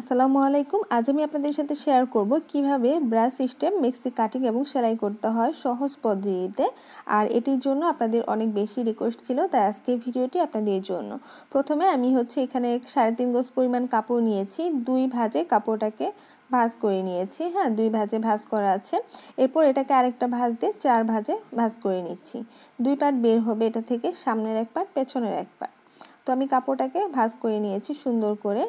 আসসালামু আলাইকুম আজ আমি আপনাদের সাথে শেয়ার করব কিভাবে ব্রাশ সিস্টেম মিক্সি কাটিং এবং সেলাই করতে হয় সহজ পদ্ধতিতে আর এটির জন্য আপনাদের অনেক বেশি রিকোয়েস্ট ছিল তাই আজকে ভিডিওটি আপনাদের জন্য প্রথমে আমি হচ্ছে এখানে সাড়ে তিন গোজ পরিমাণ কাপড় নিয়েছি দুই ভাজে কাপড়টাকে ভাজ করে নিয়েছি হ্যাঁ দুই ভাজে ভাজ করা আছে এরপর এটাকে আরেকটা ভাজ দিয়ে চার ভাজে ভাজ করে নিচ্ছি দুই পাট বের হবে এটা থেকে সামনের এক পাট পেছনের এক পাট তো আমি কাপড়টাকে ভাজ করে নিয়েছি সুন্দর করে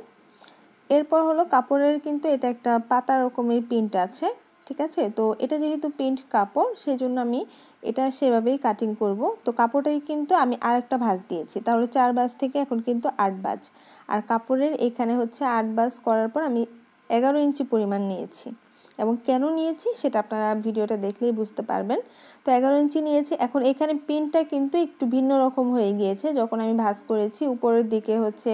এরপর হলো কাপড়ের কিন্তু এটা একটা পাতা রকমের প্রিন্ট আছে ঠিক আছে তো এটা যেহেতু প্রিন্ট কাপড় সেই জন্য আমি এটা সেভাবেই কাটিং করব তো কাপড়টাই কিন্তু আমি আর একটা ভাঁজ দিয়েছি তাহলে চার বাজ থেকে এখন কিন্তু আট বাজ আর কাপড়ের এখানে হচ্ছে আট বাজ করার পর আমি এগারো ইঞ্চি পরিমাণ নিয়েছি এবং কেন নিয়েছি সেটা আপনারা ভিডিওটা দেখলেই বুঝতে পারবেন তো এগারো ইঞ্চি নিয়েছি এখন এখানে পিনটা কিন্তু একটু ভিন্ন রকম হয়ে গিয়েছে যখন আমি ভাজ করেছি উপরের দিকে হচ্ছে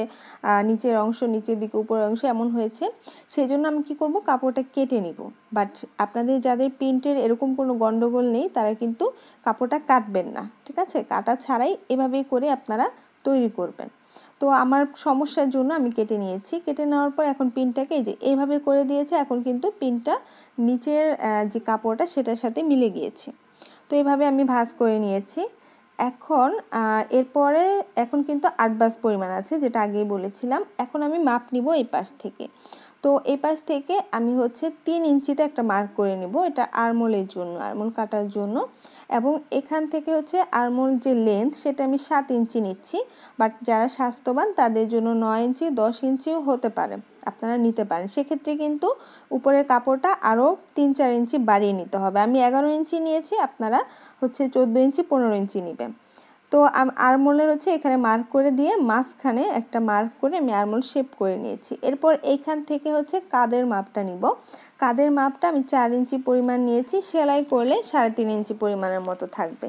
নিচের অংশ নিচের দিকে উপরের অংশ এমন হয়েছে সেই জন্য আমি কি করব কাপড়টা কেটে নিব বাট আপনাদের যাদের প্রিন্টের এরকম কোনো গণ্ডগোল নেই তারা কিন্তু কাপড়টা কাটবেন না ঠিক আছে কাটা ছাড়াই এভাবেই করে আপনারা তৈরি করবেন তো আমার সমস্যার জন্য আমি কেটে নিয়েছি কেটে নেওয়ার পর এখন পিনটাকে এই যে এইভাবে করে দিয়েছে এখন কিন্তু পিনটা নিচের যে কাপড়টা সেটার সাথে মিলে গিয়েছে তো এইভাবে আমি ভাজ করে নিয়েছি এখন এরপরে এখন কিন্তু আট বাস পরিমাণ আছে যেটা আগেই বলেছিলাম এখন আমি মাপ নিব এই পাশ থেকে তো এই পাশ থেকে আমি হচ্ছে তিন ইঞ্চিতে একটা মার্ক করে নেব এটা আরমোলের জন্য আরমোল কাটার জন্য এবং এখান থেকে হচ্ছে আরমোল যে লেন্থ সেটা আমি সাত ইঞ্চি নিচ্ছি বাট যারা স্বাস্থ্যবান তাদের জন্য নয় ইঞ্চি দশ ইঞ্চিও হতে পারে আপনারা নিতে পারেন সেক্ষেত্রে কিন্তু উপরের কাপড়টা আরও তিন চার ইঞ্চি বাড়িয়ে নিতে হবে আমি এগারো ইঞ্চি নিয়েছি আপনারা হচ্ছে চোদ্দো ইঞ্চি পনেরো ইঞ্চি নেবেন তো আরমোলের হচ্ছে এখানে মার্ক করে দিয়ে মাঝখানে একটা মার্ক করে আমি আরমোল শেপ করে নিয়েছি এরপর এইখান থেকে হচ্ছে কাদের মাপটা নিব কাদের মাপটা আমি চার ইঞ্চি পরিমাণ নিয়েছি সেলাই করলে সাড়ে তিন ইঞ্চি পরিমাণের মতো থাকবে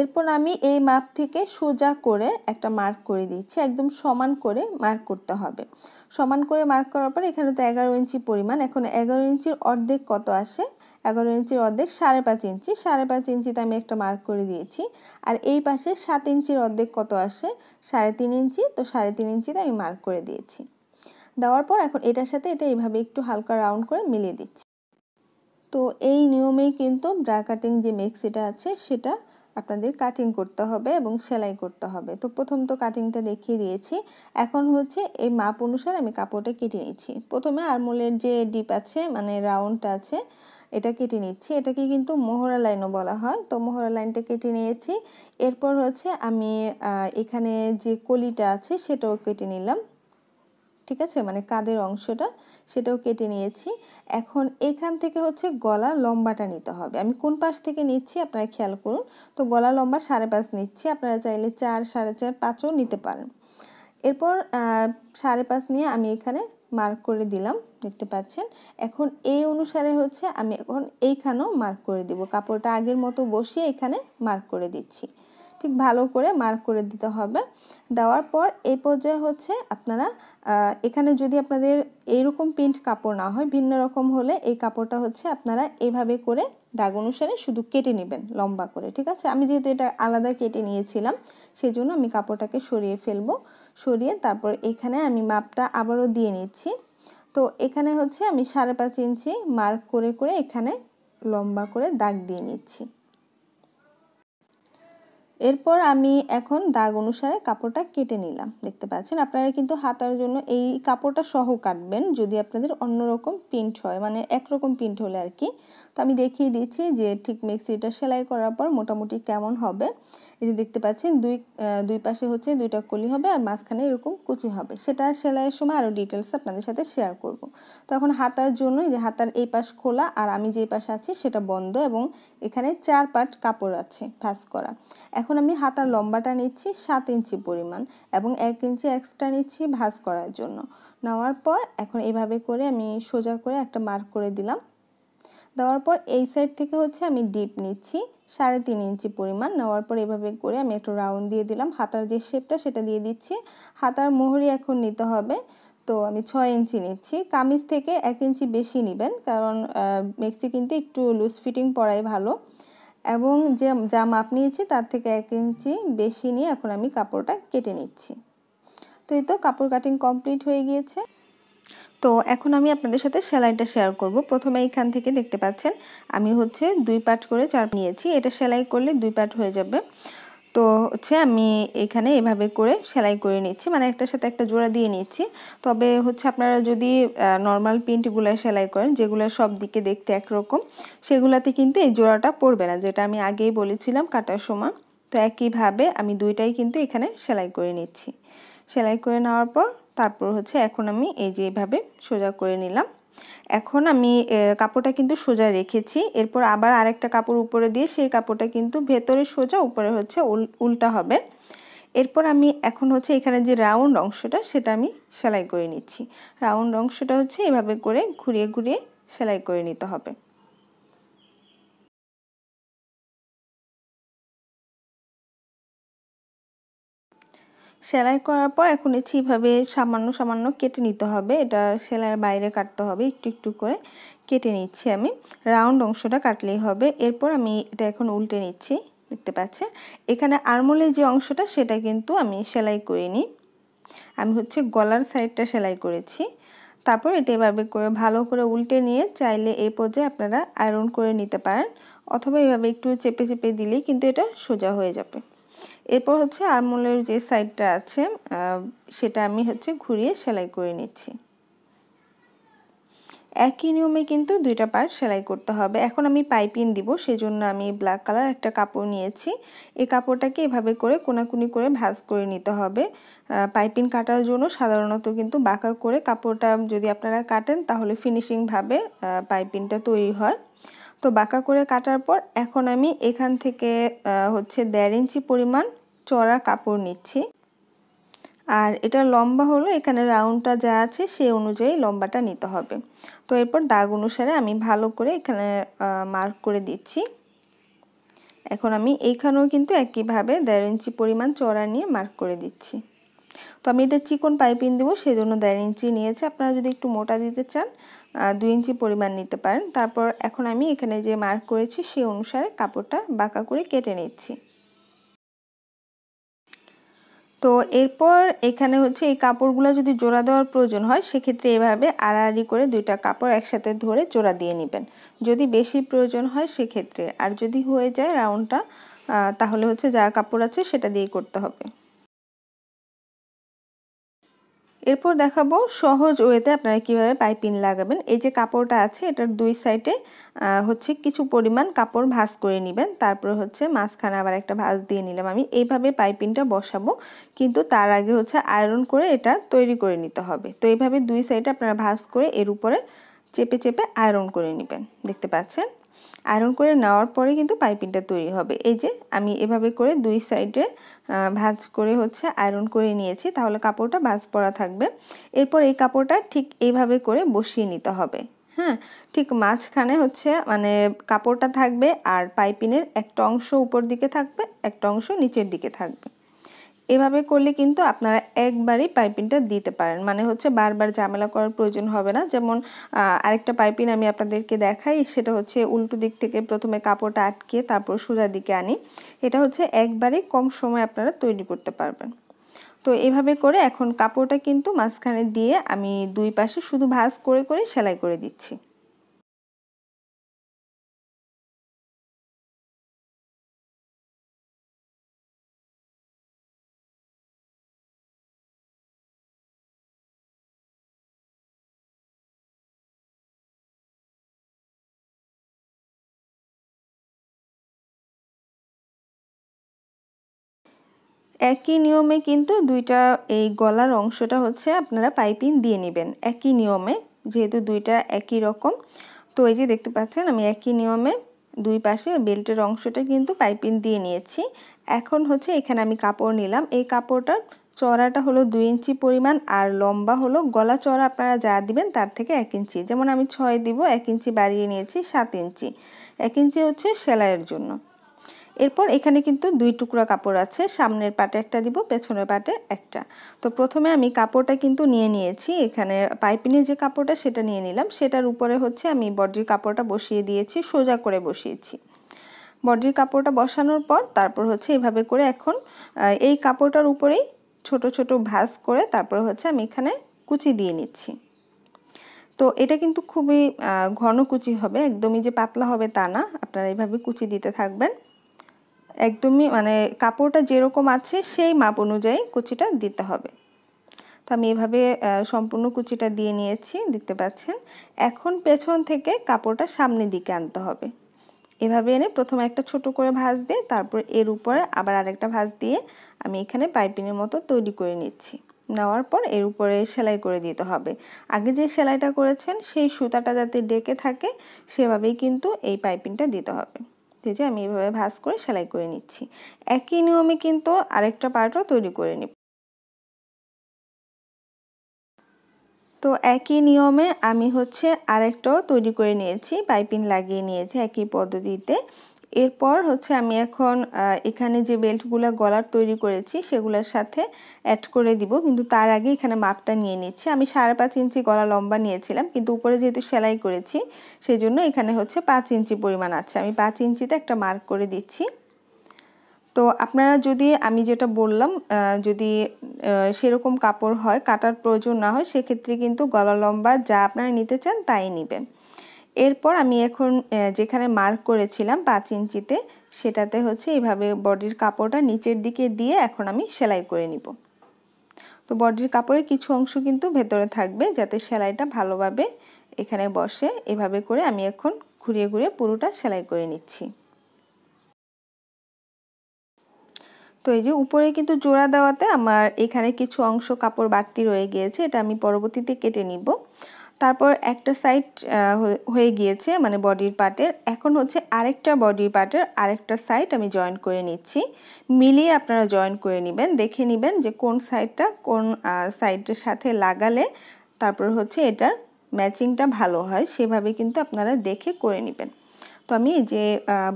এরপর আমি এই মাপ থেকে সোজা করে একটা মার্ক করে দিচ্ছি একদম সমান করে মার্ক করতে হবে সমান করে মার্ক করার পর এখানে তো এগারো ইঞ্চি পরিমাণ এখন এগারো ইঞ্চির অর্ধেক কত আসে এগারো ইঞ্চির অর্ধেক সাড়ে পাঁচ ইঞ্চি সাড়ে পাঁচ ইঞ্চিতে আমি একটা মার্ক করে দিয়েছি আর এই পাশে সাত ইঞ্চির অর্ধেক কত আসে সাড়ে তিন ইঞ্চি তো সাড়ে তিন ইঞ্চিতে আমি মার্ক করে দিয়েছি দেওয়ার পর এখন এটার সাথে এটা এইভাবে একটু হালকা রাউন্ড করে মিলিয়ে দিচ্ছি তো এই নিয়মেই কিন্তু ব্রা কাটিং যে মেক্সিটা আছে সেটা আপনাদের কাটিং করতে হবে এবং সেলাই করতে হবে তো প্রথম তো কাটিংটা দেখিয়ে দিয়েছি এখন হচ্ছে এই মাপ অনুসারে আমি কাপড়টা কেটে নিচ্ছি প্রথমে আরমোলের যে ডিপ আছে মানে রাউন্ডটা আছে এটা কেটে নিচ্ছি এটাকে কিন্তু মোহরা লাইনও বলা হয় তো মোহরা লাইনটা কেটে নিয়েছি এরপর হচ্ছে আমি এখানে যে কলিটা আছে সেটাও কেটে নিলাম ঠিক আছে মানে কাদের অংশটা সেটাও কেটে নিয়েছি এখন এখান থেকে হচ্ছে গলা লম্বাটা নিতে হবে আমি কোন পাশ থেকে নিচ্ছি আপনারা খেয়াল করুন তো গলা লম্বা সাড়ে পাঁচ নিচ্ছি আপনারা চাইলে চার সাড়ে চার পাঁচও নিতে পারেন এরপর সাড়ে পাঁচ নিয়ে আমি এখানে মার্ক করে দিলাম দেখতে পাচ্ছেন এখন এই অনুসারে হচ্ছে আমি এখন এইখানেও মার্ক করে দিব কাপড়টা আগের মতো বসিয়ে এখানে মার্ক করে দিচ্ছি ঠিক ভালো করে মার্ক করে দিতে হবে দেওয়ার পর এই পর্যায়ে হচ্ছে আপনারা এখানে যদি আপনাদের এইরকম প্রিন্ট কাপড় না হয় ভিন্ন রকম হলে এই কাপড়টা হচ্ছে আপনারা এভাবে করে দাগ অনুসারে শুধু কেটে নেবেন লম্বা করে ঠিক আছে আমি যেহেতু এটা আলাদা কেটে নিয়েছিলাম সেজন্য আমি কাপড়টাকে সরিয়ে ফেলবো সরিয়ে তারপর এখানে আমি মাপটা আবারও দিয়ে নিচ্ছি তো এখানে হচ্ছে আমি সাড়ে পাঁচ ইঞ্চি মার্ক করে করে এখানে লম্বা করে দাগ দিয়ে নিচ্ছি এরপর আমি এখন দাগ অনুসারে কাপড়টা কেটে নিলাম দেখতে পাচ্ছেন আপনারা কিন্তু হাতার জন্য এই কাপড়টা সহ কাটবেন যদি আপনাদের অন্যরকম প্রিন্ট হয় মানে একরকম প্রিন্ট হলে আর কি তো আমি দেখিয়ে দিচ্ছি যে ঠিক মেক্সিটা সেলাই করার পর মোটামুটি কেমন হবে এই যে দেখতে পাচ্ছেন দুই দুই পাশে হচ্ছে দুইটা কলি হবে আর মাঝখানে এরকম কুচি হবে সেটা সেলাইয়ের সময় আরও ডিটেলস আপনাদের সাথে শেয়ার করব তো এখন হাতার জন্য যে হাতার এই পাশ খোলা আর আমি যে পাশে আছি সেটা বন্ধ এবং এখানে চার পাট কাপড় আছে ফাঁস করা এখন আমি হাতার লম্বাটা নিচ্ছি সাত ইঞ্চি পরিমাণ এবং এক ইঞ্চি এক্সট্রা নিচ্ছি ভাস করার জন্য নেওয়ার পর এখন এভাবে করে আমি সোজা করে একটা মার্ক করে দিলাম দেওয়ার পর এই সাইড থেকে হচ্ছে আমি ডিপ নিচ্ছি সাড়ে তিন ইঞ্চি পরিমাণ নেওয়ার পর এভাবে করে আমি একটু রাউন্ড দিয়ে দিলাম হাতার যে শেপটা সেটা দিয়ে দিচ্ছি হাতার মোহরি এখন নিতে হবে তো আমি ছয় ইঞ্চি নিচ্ছি কামিজ থেকে এক ইঞ্চি বেশি নেবেন কারণ মেক্সি কিন্তু একটু লুজ ফিটিং পরাই ভালো এবং যে যা মাপ নিয়েছি তার থেকে এক ইঞ্চি বেশি নিয়ে এখন আমি কাপড়টা কেটে নিচ্ছি তো এই তো কাপড় কাটিং কমপ্লিট হয়ে গিয়েছে তো এখন আমি আপনাদের সাথে সেলাইটা শেয়ার করব প্রথমে এইখান থেকে দেখতে পাচ্ছেন আমি হচ্ছে দুই পার্ট করে চার নিয়েছি এটা সেলাই করলে দুই পার্ট হয়ে যাবে তো হচ্ছে আমি এখানে এভাবে করে সেলাই করে নিচ্ছি মানে একটার সাথে একটা জোড়া দিয়ে নিচ্ছি তবে হচ্ছে আপনারা যদি নর্মাল প্রিন্টগুলো সেলাই করেন যেগুলো সব দিকে দেখতে একরকম সেগুলাতে কিন্তু এই জোড়াটা পড়বে না যেটা আমি আগেই বলেছিলাম কাটার সময় তো একইভাবে আমি দুইটাই কিন্তু এখানে সেলাই করে নিচ্ছি সেলাই করে নেওয়ার পর তারপর হচ্ছে এখন আমি এই যে এভাবে সোজা করে নিলাম এখন আমি কাপড়টা কিন্তু সোজা রেখেছি এরপর আবার আরেকটা কাপড় উপরে দিয়ে সেই কাপড়টা কিন্তু ভেতরে সোজা উপরে হচ্ছে উল্টা হবে এরপর আমি এখন হচ্ছে এখানে যে রাউন্ড অংশটা সেটা আমি সেলাই করে নিচ্ছি রাউন্ড অংশটা হচ্ছে এভাবে করে ঘুরিয়ে ঘুরিয়ে সেলাই করে নিতে হবে সেলাই করার পর এখন এইভাবে সামান্য সামান্য কেটে নিতে হবে এটা সেলাইয়ের বাইরে কাটতে হবে একটু একটু করে কেটে নিচ্ছি আমি রাউন্ড অংশটা কাটলেই হবে এরপর আমি এটা এখন উল্টে নিচ্ছি দেখতে পাচ্ছেন এখানে আরমোলের যে অংশটা সেটা কিন্তু আমি সেলাই করিনি আমি হচ্ছে গলার সাইডটা সেলাই করেছি তারপর এটা এভাবে করে ভালো করে উল্টে নিয়ে চাইলে এই পর্যায়ে আপনারা আয়রন করে নিতে পারেন অথবা এভাবে একটু চেপে চেপে দিলেই কিন্তু এটা সোজা হয়ে যাবে এরপর হচ্ছে আরমোলের যে সাইডটা আছে সেটা আমি হচ্ছে ঘুরিয়ে সেলাই করে নিচ্ছি একই নিয়মে কিন্তু দুইটা পার্ট সেলাই করতে হবে এখন আমি পাইপিং দিব সেজন্য আমি ব্ল্যাক কালার একটা কাপড় নিয়েছি এই কাপড়টাকে এভাবে করে কোনাকুনি করে ভাজ করে নিতে হবে পাইপিং কাটার জন্য সাধারণত কিন্তু বাঁকা করে কাপড়টা যদি আপনারা কাটেন তাহলে ফিনিশিংভাবে পাইপিংটা তৈরি হয় তো বাঁকা করে কাটার পর এখন আমি এখান থেকে হচ্ছে দেড় ইঞ্চি পরিমাণ চড়া কাপড় নিচ্ছি আর এটা লম্বা হলো এখানে রাউন্ডটা যা আছে সেই অনুযায়ী লম্বাটা নিতে হবে তো এরপর দাগ অনুসারে আমি ভালো করে এখানে মার্ক করে দিচ্ছি এখন আমি এইখানেও কিন্তু একইভাবে দেড় ইঞ্চি পরিমাণ চড়া নিয়ে মার্ক করে দিচ্ছি তো আমি এটা চিকন পাইপিং দেবো সেই জন্য দেড় ইঞ্চি নিয়েছি আপনারা যদি একটু মোটা দিতে চান দুই ইঞ্চি পরিমাণ নিতে পারেন তারপর এখন আমি এখানে যে মার্ক করেছি সেই অনুসারে কাপড়টা বাঁকা করে কেটে নিচ্ছি তো এরপর এখানে হচ্ছে এই কাপড়গুলো যদি জোড়া দেওয়ার প্রয়োজন হয় সেক্ষেত্রে এভাবে আড়াআড়ি করে দুইটা কাপড় একসাথে ধরে জোড়া দিয়ে নেবেন যদি বেশি প্রয়োজন হয় সেক্ষেত্রে আর যদি হয়ে যায় রাউন্ডটা তাহলে হচ্ছে যা কাপড় আছে সেটা দিয়ে করতে হবে এরপর দেখাবো সহজ ওয়েতে আপনারা কিভাবে পাইপিন লাগাবেন এই যে কাপড়টা আছে এটার দুই সাইডে হচ্ছে কিছু পরিমাণ কাপড় ভাঁজ করে নেবেন তারপর হচ্ছে মাঝখানে আবার একটা ভাঁজ দিয়ে নিলাম আমি এইভাবে পাইপিনটা বসাবো কিন্তু তার আগে হচ্ছে আয়রন করে এটা তৈরি করে নিতে হবে তো এইভাবে দুই সাইডে আপনারা ভাঁজ করে এর উপরে চেপে চেপে আয়রন করে নেবেন দেখতে পাচ্ছেন আয়রন করে নেওয়ার পরে কিন্তু পাইপিংটা তৈরি হবে এই যে আমি এভাবে করে দুই সাইডে ভাঁজ করে হচ্ছে আয়রন করে নিয়েছি তাহলে কাপড়টা ভাঁজ পরা থাকবে এরপর এই কাপড়টা ঠিক এইভাবে করে বসিয়ে নিতে হবে হ্যাঁ ঠিক মাঝখানে হচ্ছে মানে কাপড়টা থাকবে আর পাইপিনের একটা অংশ উপর দিকে থাকবে একটা অংশ নিচের দিকে থাকবে এভাবে করলে কিন্তু আপনারা একবারই পাইপিনটা দিতে পারেন মানে হচ্ছে বারবার ঝামেলা করার প্রয়োজন হবে না যেমন আরেকটা পাইপিন আমি আপনাদেরকে দেখাই সেটা হচ্ছে উল্টো দিক থেকে প্রথমে কাপড়টা আটকে তারপর সোজা দিকে আনি এটা হচ্ছে একবারেই কম সময় আপনারা তৈরি করতে পারবেন তো এভাবে করে এখন কাপড়টা কিন্তু মাঝখানে দিয়ে আমি দুই পাশে শুধু ভাঁজ করে করে সেলাই করে দিচ্ছি একই নিয়মে কিন্তু দুইটা এই গলার অংশটা হচ্ছে আপনারা পাইপিং দিয়ে নেবেন একই নিয়মে যেহেতু দুইটা একই রকম তো এই যে দেখতে পাচ্ছেন আমি একই নিয়মে দুই পাশে বেল্টের অংশটা কিন্তু পাইপিং দিয়ে নিয়েছি এখন হচ্ছে এখানে আমি কাপড় নিলাম এই কাপড়টার চড়াটা হলো দুই ইঞ্চি পরিমাণ আর লম্বা হলো গলা চড়া আপনারা যা দিবেন তার থেকে এক ইঞ্চি যেমন আমি ছয় দিব এক ইঞ্চি বাড়িয়ে নিয়েছি সাত ইঞ্চি এক ইঞ্চি হচ্ছে সেলাইয়ের জন্য এরপর এখানে কিন্তু দুই টুকরা কাপড় আছে সামনের পাটে একটা দিব পেছনের পাটে একটা তো প্রথমে আমি কাপড়টা কিন্তু নিয়ে নিয়েছি এখানে পাইপিনের যে কাপড়টা সেটা নিয়ে নিলাম সেটার উপরে হচ্ছে আমি বডির কাপড়টা বসিয়ে দিয়েছি সোজা করে বসিয়েছি বডির কাপড়টা বসানোর পর তারপর হচ্ছে এভাবে করে এখন এই কাপড়টার উপরেই ছোট ছোট ভাজ করে তারপর হচ্ছে আমি এখানে কুচি দিয়ে নিচ্ছি তো এটা কিন্তু খুবই ঘন কুচি হবে একদমই যে পাতলা হবে তা না আপনারা এইভাবে কুচি দিতে থাকবেন একদমই মানে কাপড়টা যেরকম আছে সেই মাপ অনুযায়ী কুচিটা দিতে হবে তো আমি এভাবে সম্পূর্ণ কুচিটা দিয়ে নিয়েছি দেখতে পাচ্ছেন এখন পেছন থেকে কাপড়টা সামনের দিকে আনতে হবে এভাবে এনে প্রথমে একটা ছোট করে ভাঁজ দিয়ে তারপর এর উপরে আবার আরেকটা ভাঁজ দিয়ে আমি এখানে পাইপিনের মতো তৈরি করে নিচ্ছি নেওয়ার পর এর উপরে সেলাই করে দিতে হবে আগে যে সেলাইটা করেছেন সেই সুতাটা যাতে ডেকে থাকে সেভাবেই কিন্তু এই পাইপিনটা দিতে হবে ভেজে আমি এভাবে ভাজ করে সেলাই করে নিচ্ছি একই নিয়মে কিন্তু আরেকটা পার্টও তৈরি করে নিব তো একই নিয়মে আমি হচ্ছে আরেকটাও তৈরি করে নিয়েছি পাইপিং লাগিয়ে নিয়েছি একই পদ্ধতিতে এরপর হচ্ছে আমি এখন এখানে যে বেল্টগুলো গলার তৈরি করেছি সেগুলোর সাথে অ্যাড করে দিব কিন্তু তার আগে এখানে মাপটা নিয়ে নিচ্ছি আমি সাড়ে পাঁচ ইঞ্চি গলা লম্বা নিয়েছিলাম কিন্তু উপরে যেহেতু সেলাই করেছি সেই জন্য এখানে হচ্ছে পাঁচ ইঞ্চি পরিমাণ আছে আমি পাঁচ ইঞ্চিতে একটা মার্ক করে দিচ্ছি তো আপনারা যদি আমি যেটা বললাম যদি সেরকম কাপড় হয় কাটার প্রয়োজন না হয় সেক্ষেত্রে কিন্তু গলা লম্বা যা আপনারা নিতে চান তাই নেবেন এরপর আমি এখন যেখানে মার্ক করেছিলাম পাঁচ ইঞ্চিতে সেটাতে হচ্ছে এইভাবে বডির কাপড়টা নিচের দিকে দিয়ে এখন আমি সেলাই করে নিব তো বডির কাপড়ের কিছু অংশ কিন্তু ভেতরে থাকবে যাতে সেলাইটা ভালোভাবে এখানে বসে এভাবে করে আমি এখন ঘুরিয়ে ঘুরিয়ে পুরোটা সেলাই করে নিচ্ছি তো এই যে উপরে কিন্তু জোড়া দেওয়াতে আমার এখানে কিছু অংশ কাপড় বাড়তি রয়ে গিয়েছে এটা আমি পরবর্তীতে কেটে নিব তারপর একটা সাইড হয়ে গিয়েছে মানে বডির পার্টের এখন হচ্ছে আরেকটা বডির পার্টের আরেকটা সাইড আমি জয়েন করে নিচ্ছি মিলিয়ে আপনারা জয়েন করে নেবেন দেখে নেবেন যে কোন সাইডটা কোন সাইডের সাথে লাগালে তারপর হচ্ছে এটার ম্যাচিংটা ভালো হয় সেভাবে কিন্তু আপনারা দেখে করে নেবেন তো আমি যে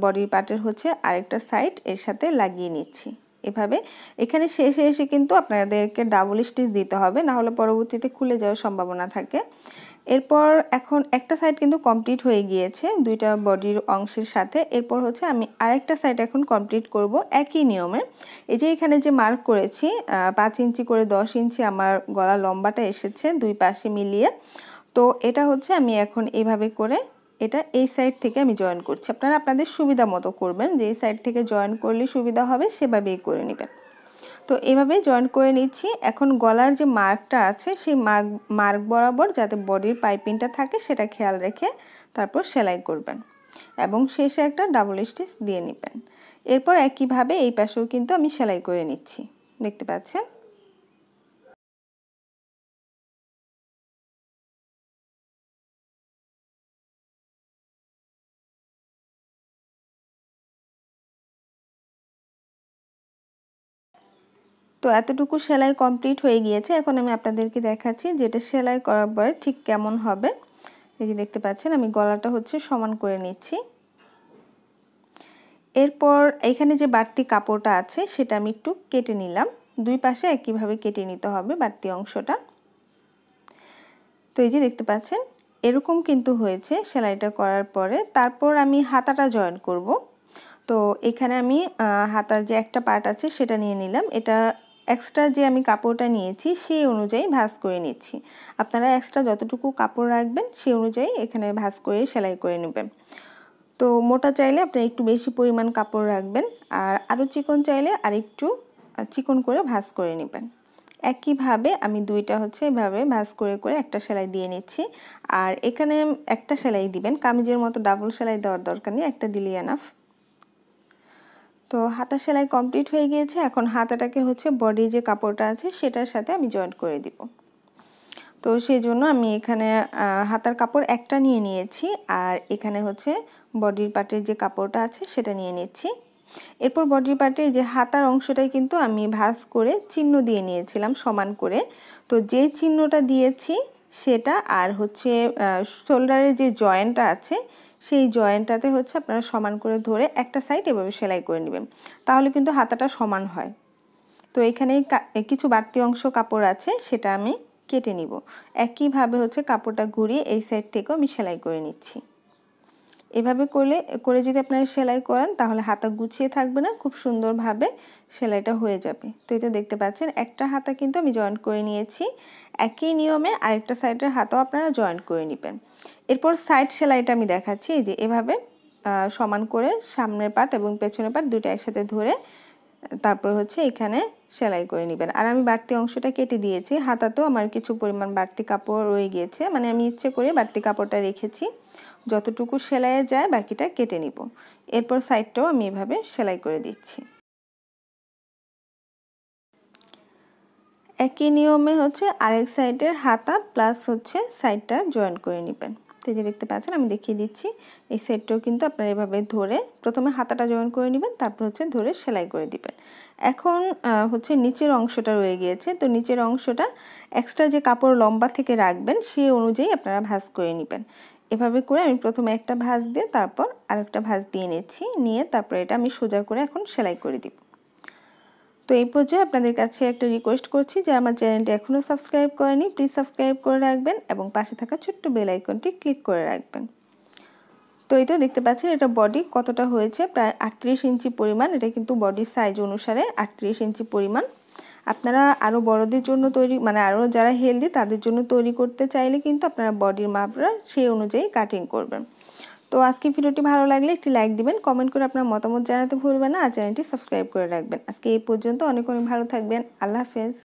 বডির পার্টের হচ্ছে আরেকটা সাইড এর সাথে লাগিয়ে নিচ্ছি এভাবে এখানে শেষে এসে কিন্তু আপনাদেরকে ডাবল স্টিচ দিতে হবে না হলে পরবর্তীতে খুলে যাওয়ার সম্ভাবনা থাকে এরপর এখন একটা সাইড কিন্তু কমপ্লিট হয়ে গিয়েছে দুইটা বডির অংশের সাথে এরপর হচ্ছে আমি আরেকটা সাইড এখন কমপ্লিট করব একই নিয়মে এই যে এখানে যে মার্ক করেছি পাঁচ ইঞ্চি করে দশ ইঞ্চি আমার গলা লম্বাটা এসেছে দুই পাশে মিলিয়ে তো এটা হচ্ছে আমি এখন এভাবে করে এটা এই সাইড থেকে আমি জয়েন করছি আপনারা আপনাদের সুবিধা মতো করবেন যে এই সাইড থেকে জয়েন করলে সুবিধা হবে সেভাবেই করে নেবেন তো এভাবে জয়েন করে নিচ্ছি এখন গলার যে মার্কটা আছে সেই মার্ক মার্ক বরাবর যাতে বডির পাইপিংটা থাকে সেটা খেয়াল রেখে তারপর সেলাই করবেন এবং শেষে একটা ডাবল স্টিচ দিয়ে নেবেন এরপর একইভাবে এই পাশেও কিন্তু আমি সেলাই করে নিচ্ছি দেখতে পাচ্ছেন তো এতটুকু সেলাই কমপ্লিট হয়ে গিয়েছে এখন আমি আপনাদেরকে দেখাচ্ছি যেটা সেলাই করার পরে ঠিক কেমন হবে এই যে দেখতে পাচ্ছেন আমি গলাটা হচ্ছে সমান করে নিচ্ছি এরপর এখানে যে বাড়তি কাপড়টা আছে সেটা আমি একটু কেটে নিলাম দুই পাশে একইভাবে কেটে নিতে হবে বাড়তি অংশটা তো এই যে দেখতে পাচ্ছেন এরকম কিন্তু হয়েছে সেলাইটা করার পরে তারপর আমি হাতাটা জয়েন করব তো এখানে আমি হাতার যে একটা পার্ট আছে সেটা নিয়ে নিলাম এটা এক্সট্রা যে আমি কাপড়টা নিয়েছি সেই অনুযায়ী ভাঁজ করে নিচ্ছি আপনারা এক্সট্রা যতটুকু কাপড় রাখবেন সেই অনুযায়ী এখানে ভাঁজ করে সেলাই করে নেবেন তো মোটা চাইলে আপনারা একটু বেশি পরিমাণ কাপড় রাখবেন আর আরও চিকন চাইলে আর একটু চিকন করে ভাঁজ করে নেবেন একইভাবে আমি দুইটা হচ্ছে এভাবে ভাঁজ করে করে একটা সেলাই দিয়ে নিচ্ছি আর এখানে একটা সেলাই দিবেন কামিজের মতো ডাবল সেলাই দেওয়ার দরকার নেই একটা দিলেই এনাফ তো হাতা সেলাই কমপ্লিট হয়ে গিয়েছে এখন হাতাটাকে হচ্ছে বডি যে কাপড়টা আছে সেটার সাথে আমি জয়েন্ট করে দিব তো সেই জন্য আমি এখানে হাতার কাপড় একটা নিয়ে নিয়েছি আর এখানে হচ্ছে বডির পার্টের যে কাপড়টা আছে সেটা নিয়ে নিচ্ছি এরপর বডির পার্টের যে হাতার অংশটাই কিন্তু আমি ভাস করে চিহ্ন দিয়ে নিয়েছিলাম সমান করে তো যে চিহ্নটা দিয়েছি সেটা আর হচ্ছে শোল্ডারের যে জয়েন্টটা আছে সেই জয়েন্টটাতে হচ্ছে আপনারা সমান করে ধরে একটা সাইড এভাবে সেলাই করে নেবেন তাহলে কিন্তু হাতাটা সমান হয় তো এখানে কিছু বাড়তি অংশ কাপড় আছে সেটা আমি কেটে নিব একইভাবে হচ্ছে কাপড়টা ঘুরিয়ে এই সাইড থেকেও আমি সেলাই করে নিচ্ছি এভাবে করলে করে যদি আপনারা সেলাই করেন তাহলে হাতা গুছিয়ে থাকবে না খুব সুন্দরভাবে সেলাইটা হয়ে যাবে তো এটা দেখতে পাচ্ছেন একটা হাতা কিন্তু আমি জয়েন করে নিয়েছি একই নিয়মে আরেকটা সাইডের হাতাও আপনারা জয়েন করে নেবেন এরপর সাইড সেলাইটা আমি দেখাচ্ছি যে এভাবে সমান করে সামনের পাট এবং পেছনের পাট দুটো একসাথে ধরে তারপর হচ্ছে এখানে সেলাই করে নেবেন আর আমি বাড়তি অংশটা কেটে দিয়েছি হাতাতেও আমার কিছু পরিমাণ বাড়তি কাপড় রয়ে গিয়েছে মানে আমি ইচ্ছে করে বাড়তি কাপড়টা রেখেছি যতটুকু সেলাইয়ে যায় বাকিটা কেটে নিব এরপর সাইডটাও আমি এভাবে সেলাই করে দিচ্ছি একই নিয়মে হচ্ছে আরেক সাইডের হাতা প্লাস হচ্ছে সাইডটা জয়েন করে নেবেন তো যে দেখতে পাচ্ছেন আমি দেখিয়ে দিচ্ছি এই সাইডটাও কিন্তু আপনারা এভাবে ধরে প্রথমে হাতাটা জয়েন করে নেবেন তারপর হচ্ছে ধরে সেলাই করে দিবেন এখন হচ্ছে নিচের অংশটা রয়ে গিয়েছে তো নিচের অংশটা এক্সট্রা যে কাপড় লম্বা থেকে রাখবেন সে অনুযায়ী আপনারা ভাজ করে নেবেন এভাবে করে আমি প্রথমে একটা ভাঁজ দিয়ে তারপর আরেকটা ভাঁজ দিয়ে নিচ্ছি নিয়ে তারপর এটা আমি সোজা করে এখন সেলাই করে দিব তো এই পর্যায়ে আপনাদের কাছে একটা রিকোয়েস্ট করছি যে আমার চ্যানেলটি এখনও সাবস্ক্রাইব করেনি প্লিজ সাবস্ক্রাইব করে রাখবেন এবং পাশে থাকা ছোট্ট বেল আইকনটি ক্লিক করে রাখবেন তো এই তো দেখতে পাচ্ছেন এটা বডি কতটা হয়েছে প্রায় আটত্রিশ ইঞ্চি পরিমাণ এটা কিন্তু বডির সাইজ অনুসারে আটত্রিশ ইঞ্চি পরিমাণ আপনারা আরও বড়দের জন্য তৈরি মানে আরও যারা হেলদি তাদের জন্য তৈরি করতে চাইলে কিন্তু আপনারা বডির মাপরা সেই অনুযায়ী কাটিং করবেন তো আজকে ভিডিওটি ভালো লাগলে একটি লাইক দিবেন কমেন্ট করে আপনার মতামত জানাতে ভুলবেন না আর চ্যানেলটি সাবস্ক্রাইব করে রাখবেন আজকে এই পর্যন্ত অনেক অনেক ভালো থাকবেন আল্লাহ হাফেজ